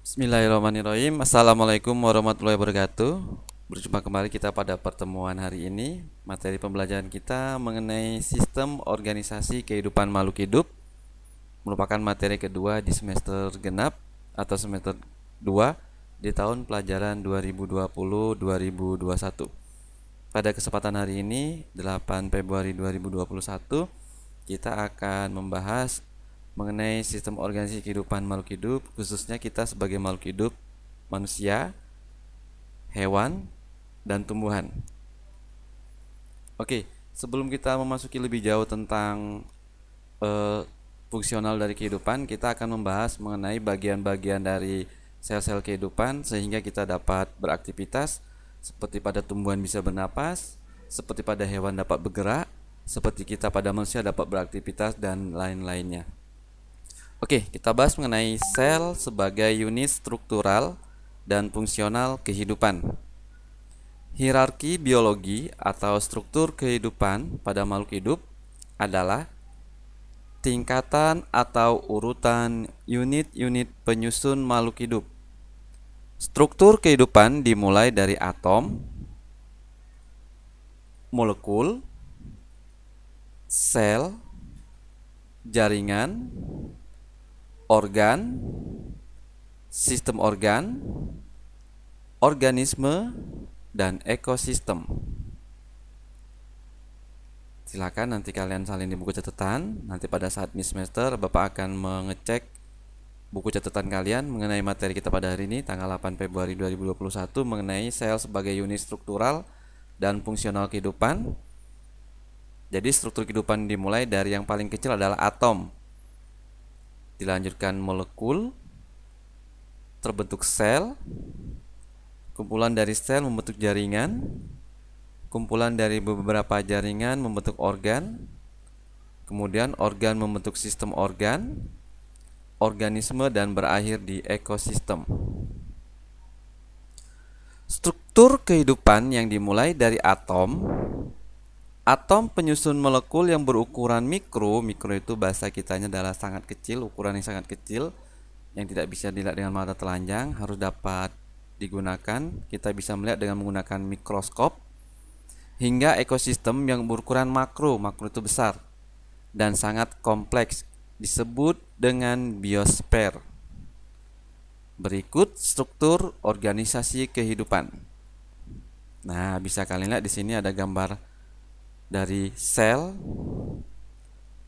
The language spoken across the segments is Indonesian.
Bismillahirrahmanirrahim Assalamualaikum warahmatullahi wabarakatuh Berjumpa kembali kita pada pertemuan hari ini Materi pembelajaran kita mengenai sistem organisasi kehidupan makhluk hidup Merupakan materi kedua di semester genap atau semester 2 di tahun pelajaran 2020-2021 Pada kesempatan hari ini 8 Februari 2021 kita akan membahas mengenai sistem organisasi kehidupan makhluk hidup, khususnya kita sebagai makhluk hidup, manusia, hewan, dan tumbuhan. Oke, sebelum kita memasuki lebih jauh tentang uh, fungsional dari kehidupan, kita akan membahas mengenai bagian-bagian dari sel-sel kehidupan sehingga kita dapat beraktivitas seperti pada tumbuhan bisa bernapas, seperti pada hewan dapat bergerak, seperti kita pada manusia dapat beraktivitas dan lain-lainnya. Oke, kita bahas mengenai sel sebagai unit struktural dan fungsional kehidupan. Hierarki biologi atau struktur kehidupan pada makhluk hidup adalah tingkatan atau urutan unit-unit penyusun makhluk hidup. Struktur kehidupan dimulai dari atom, molekul, sel, jaringan, organ, sistem organ, organisme, dan ekosistem. Silakan nanti kalian salin di buku catatan. Nanti pada saat mid-semester Bapak akan mengecek buku catatan kalian mengenai materi kita pada hari ini tanggal 8 Februari 2021 mengenai sel sebagai unit struktural dan fungsional kehidupan. Jadi struktur kehidupan dimulai dari yang paling kecil adalah atom dilanjutkan molekul, terbentuk sel, kumpulan dari sel membentuk jaringan, kumpulan dari beberapa jaringan membentuk organ, kemudian organ membentuk sistem organ, organisme dan berakhir di ekosistem. Struktur kehidupan yang dimulai dari atom Atom penyusun molekul yang berukuran mikro, mikro itu bahasa kitanya adalah sangat kecil, ukuran yang sangat kecil yang tidak bisa dilihat dengan mata telanjang harus dapat digunakan. Kita bisa melihat dengan menggunakan mikroskop hingga ekosistem yang berukuran makro, makro itu besar dan sangat kompleks disebut dengan biosfer. Berikut struktur organisasi kehidupan. Nah, bisa kalian lihat di sini ada gambar dari sel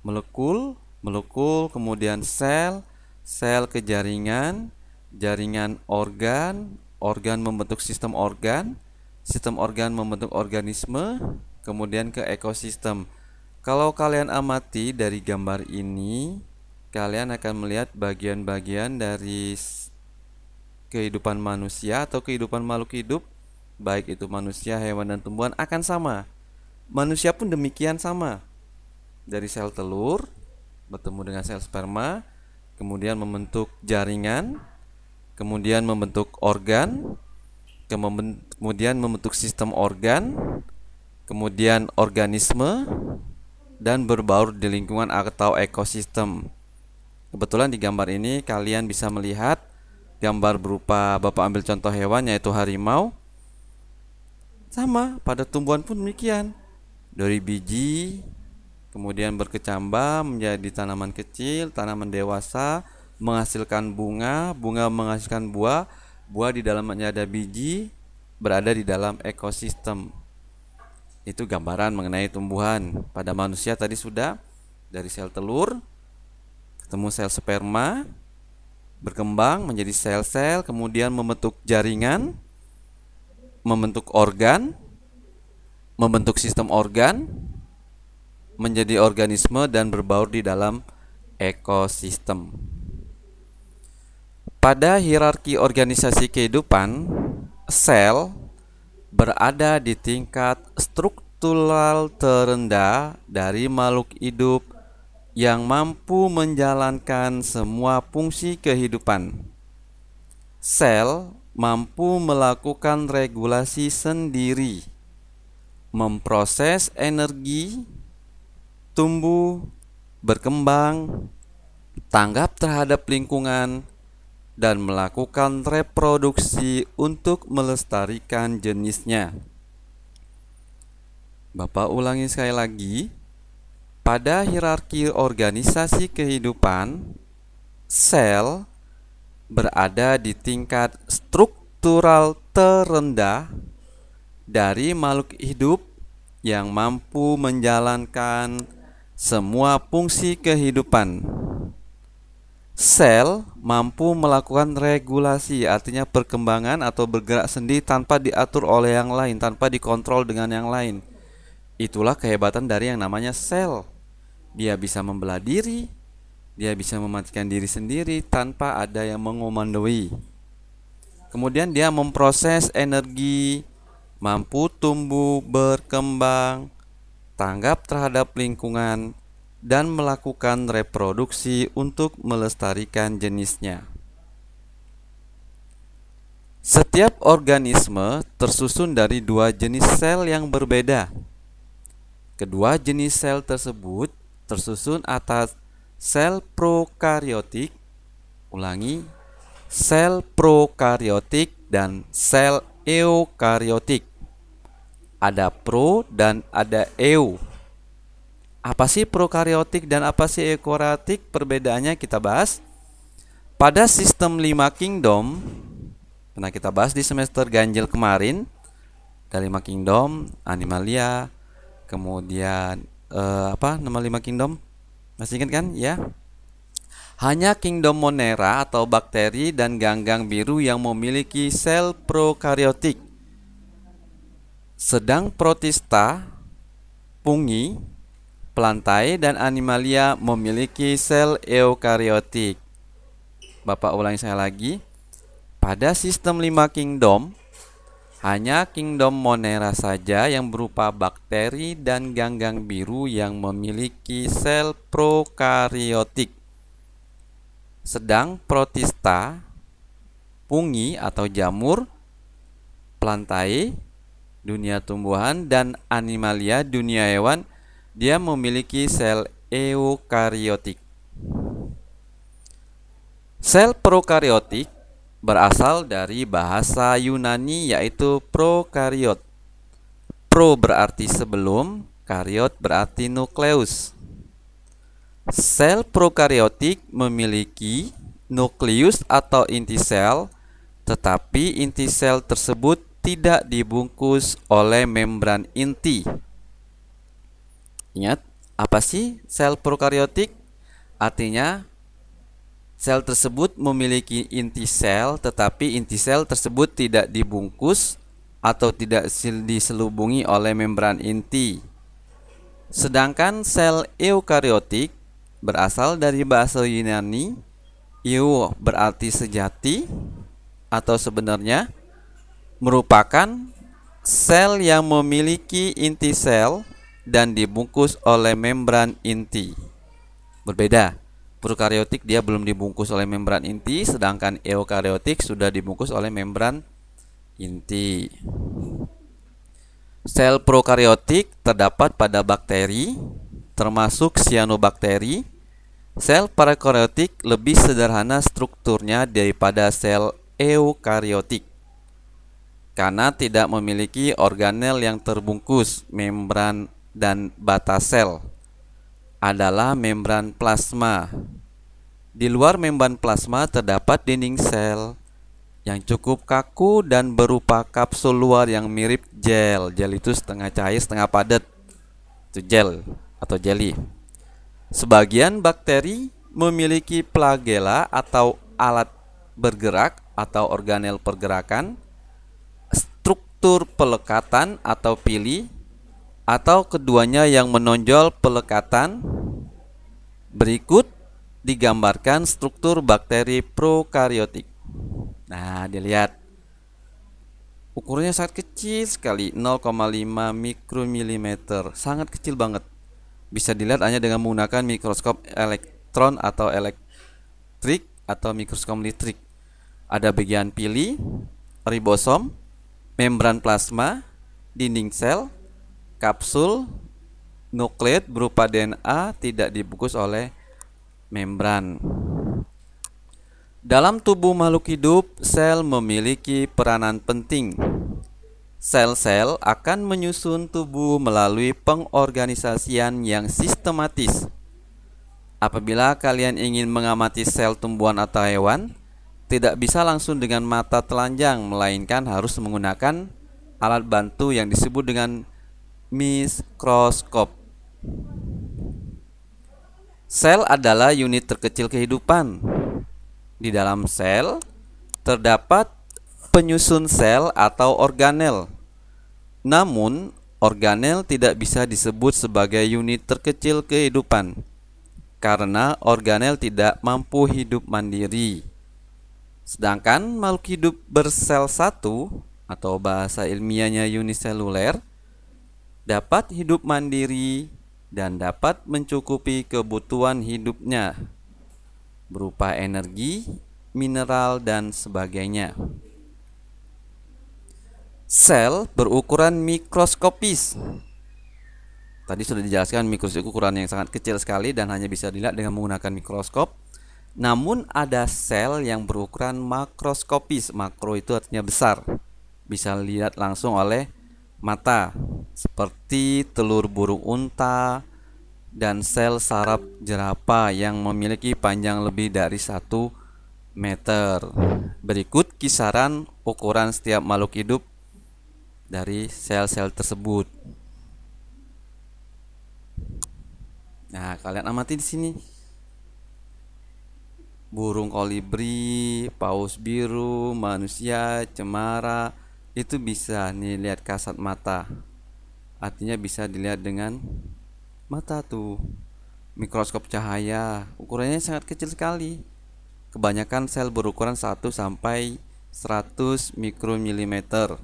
molekul molekul kemudian sel sel ke jaringan jaringan organ organ membentuk sistem organ sistem organ membentuk organisme kemudian ke ekosistem kalau kalian amati dari gambar ini kalian akan melihat bagian-bagian dari kehidupan manusia atau kehidupan makhluk hidup baik itu manusia hewan dan tumbuhan akan sama Manusia pun demikian sama. Dari sel telur bertemu dengan sel sperma, kemudian membentuk jaringan, kemudian membentuk organ, kemudian membentuk sistem organ, kemudian organisme dan berbaur di lingkungan atau ekosistem. Kebetulan di gambar ini kalian bisa melihat gambar berupa Bapak ambil contoh hewan yaitu harimau. Sama, pada tumbuhan pun demikian dari biji kemudian berkecambah menjadi tanaman kecil, tanaman dewasa, menghasilkan bunga, bunga menghasilkan buah, buah di dalamnya ada biji, berada di dalam ekosistem. Itu gambaran mengenai tumbuhan. Pada manusia tadi sudah dari sel telur ketemu sel sperma berkembang menjadi sel-sel, kemudian membentuk jaringan, membentuk organ, membentuk sistem organ, menjadi organisme dan berbaur di dalam ekosistem. Pada hierarki organisasi kehidupan, sel berada di tingkat struktural terendah dari makhluk hidup yang mampu menjalankan semua fungsi kehidupan. Sel mampu melakukan regulasi sendiri memproses energi, tumbuh, berkembang, tanggap terhadap lingkungan, dan melakukan reproduksi untuk melestarikan jenisnya. Bapak ulangi sekali lagi, pada hierarki organisasi kehidupan, sel berada di tingkat struktural terendah dari makhluk hidup yang mampu menjalankan semua fungsi kehidupan. Sel mampu melakukan regulasi, artinya perkembangan atau bergerak sendiri tanpa diatur oleh yang lain, tanpa dikontrol dengan yang lain. Itulah kehebatan dari yang namanya sel. Dia bisa membelah diri, dia bisa mematikan diri sendiri tanpa ada yang mengomandoi. Kemudian dia memproses energi mampu tumbuh berkembang, tanggap terhadap lingkungan, dan melakukan reproduksi untuk melestarikan jenisnya. Setiap organisme tersusun dari dua jenis sel yang berbeda. Kedua jenis sel tersebut tersusun atas sel prokariotik, ulangi, sel prokariotik dan sel eukariotik. Ada pro dan ada eu. Apa sih prokariotik dan apa sih eukariotik? Perbedaannya kita bahas. Pada sistem 5 kingdom pernah kita bahas di semester ganjil kemarin dari 5 kingdom, animalia, kemudian eh, apa nama 5 kingdom? Masih ingat kan? Ya. Hanya kingdom Monera atau bakteri dan ganggang biru yang memiliki sel prokariotik. Sedang protista, pungi, plantae dan animalia memiliki sel eukariotik. Bapak ulangi saya lagi. Pada sistem 5 kingdom, hanya kingdom Monera saja yang berupa bakteri dan ganggang biru yang memiliki sel prokariotik. Sedang protista, pungi atau jamur, plantae, dunia tumbuhan dan animalia dunia hewan, dia memiliki sel eukariotik. Sel prokariotik berasal dari bahasa Yunani yaitu prokariot. Pro berarti sebelum, kariot berarti nukleus. Sel prokariotik memiliki nukleus atau inti sel, tetapi inti sel tersebut tidak dibungkus oleh membran inti. Ingat, apa sih sel prokariotik? Artinya sel tersebut memiliki inti sel tetapi inti sel tersebut tidak dibungkus atau tidak diselubungi oleh membran inti. Sedangkan sel eukariotik berasal dari bahasa Yunani eu berarti sejati atau sebenarnya merupakan sel yang memiliki inti sel dan dibungkus oleh membran inti. Berbeda. Prokariotik dia belum dibungkus oleh membran inti, sedangkan eukariotik sudah dibungkus oleh membran inti. Sel prokariotik terdapat pada bakteri, termasuk cyanobakteri Sel prokariotik lebih sederhana strukturnya daripada sel eukariotik karena tidak memiliki organel yang terbungkus membran dan batas sel adalah membran plasma. Di luar membran plasma terdapat dinding sel yang cukup kaku dan berupa kapsul luar yang mirip gel. Gel itu setengah cair, setengah padat. Itu gel atau jelly. Sebagian bakteri memiliki flagela atau alat bergerak atau organel pergerakan struktur pelekatan atau pili atau keduanya yang menonjol pelekatan. Berikut digambarkan struktur bakteri prokariotik. Nah, dilihat. Ukurannya sangat kecil sekali, 0,5 mikromilimeter. Sangat kecil banget. Bisa dilihat hanya dengan menggunakan mikroskop elektron atau elektrik atau mikroskop listrik. Ada bagian pili, ribosom, membran plasma, dinding sel, kapsul, nukleat berupa DNA tidak dibungkus oleh membran. Dalam tubuh makhluk hidup, sel memiliki peranan penting. Sel-sel akan menyusun tubuh melalui pengorganisasian yang sistematis. Apabila kalian ingin mengamati sel tumbuhan atau hewan, tidak bisa langsung dengan mata telanjang melainkan harus menggunakan alat bantu yang disebut dengan mikroskop. Sel adalah unit terkecil kehidupan. Di dalam sel terdapat penyusun sel atau organel. Namun, organel tidak bisa disebut sebagai unit terkecil kehidupan karena organel tidak mampu hidup mandiri. Sedangkan makhluk hidup bersel satu atau bahasa ilmiahnya uniseluler dapat hidup mandiri dan dapat mencukupi kebutuhan hidupnya berupa energi, mineral, dan sebagainya. Sel berukuran mikroskopis. Tadi sudah dijelaskan mikroskop ukuran yang sangat kecil sekali dan hanya bisa dilihat dengan menggunakan mikroskop. Namun ada sel yang berukuran makroskopis. Makro itu artinya besar. Bisa lihat langsung oleh mata. Seperti telur burung unta dan sel sarap jerapah yang memiliki panjang lebih dari 1 meter. Berikut kisaran ukuran setiap makhluk hidup dari sel-sel tersebut. Nah, kalian amati di sini burung kolibri, paus biru, manusia, cemara itu bisa nih lihat kasat mata. Artinya bisa dilihat dengan mata tuh. Mikroskop cahaya, ukurannya sangat kecil sekali. Kebanyakan sel berukuran 1 sampai 100 mikromilimeter.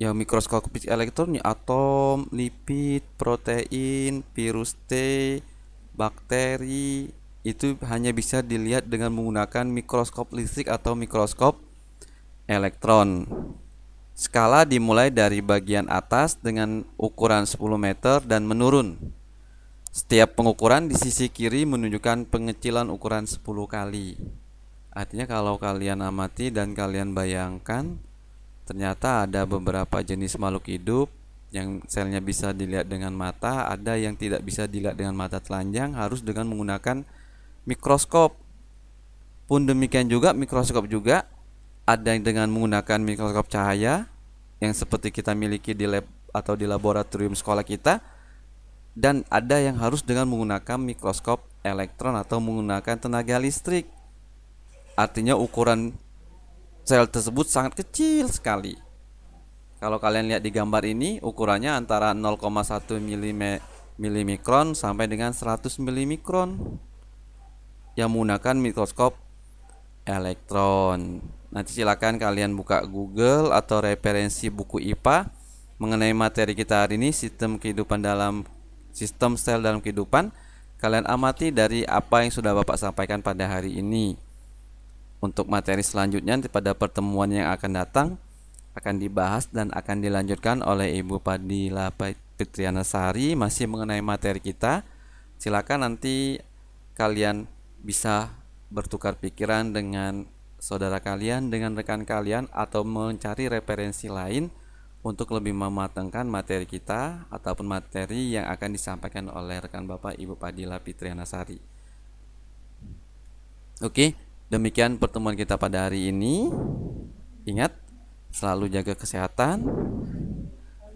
Ya mikroskopik elektronnya atom, lipid, protein, virus T, bakteri itu hanya bisa dilihat dengan menggunakan mikroskop listrik atau mikroskop elektron. Skala dimulai dari bagian atas dengan ukuran 10 meter dan menurun. Setiap pengukuran di sisi kiri menunjukkan pengecilan ukuran 10 kali. Artinya kalau kalian amati dan kalian bayangkan ternyata ada beberapa jenis makhluk hidup yang selnya bisa dilihat dengan mata, ada yang tidak bisa dilihat dengan mata telanjang, harus dengan menggunakan mikroskop. Pun demikian juga mikroskop juga ada yang dengan menggunakan mikroskop cahaya yang seperti kita miliki di lab atau di laboratorium sekolah kita dan ada yang harus dengan menggunakan mikroskop elektron atau menggunakan tenaga listrik. Artinya ukuran sel tersebut sangat kecil sekali kalau kalian lihat di gambar ini ukurannya antara 0,1 mm milimikron sampai dengan 100 milimikron yang menggunakan mikroskop elektron. Nanti silakan kalian buka Google atau referensi buku IPA mengenai materi kita hari ini sistem kehidupan dalam sistem sel dalam kehidupan. Kalian amati dari apa yang sudah Bapak sampaikan pada hari ini. Untuk materi selanjutnya pada pertemuan yang akan datang, akan dibahas dan akan dilanjutkan oleh Ibu Padila Petriana Sari masih mengenai materi kita. Silakan nanti kalian bisa bertukar pikiran dengan saudara kalian, dengan rekan kalian, atau mencari referensi lain untuk lebih mematangkan materi kita ataupun materi yang akan disampaikan oleh rekan Bapak Ibu Padila Fitriana Sari. Oke, demikian pertemuan kita pada hari ini. Ingat, selalu jaga kesehatan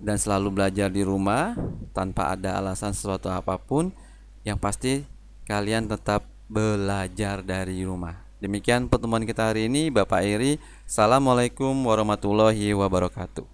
dan selalu belajar di rumah tanpa ada alasan sesuatu apapun yang pasti kalian tetap belajar dari rumah demikian pertemuan kita hari ini Bapak Iri Assalamualaikum warahmatullahi wabarakatuh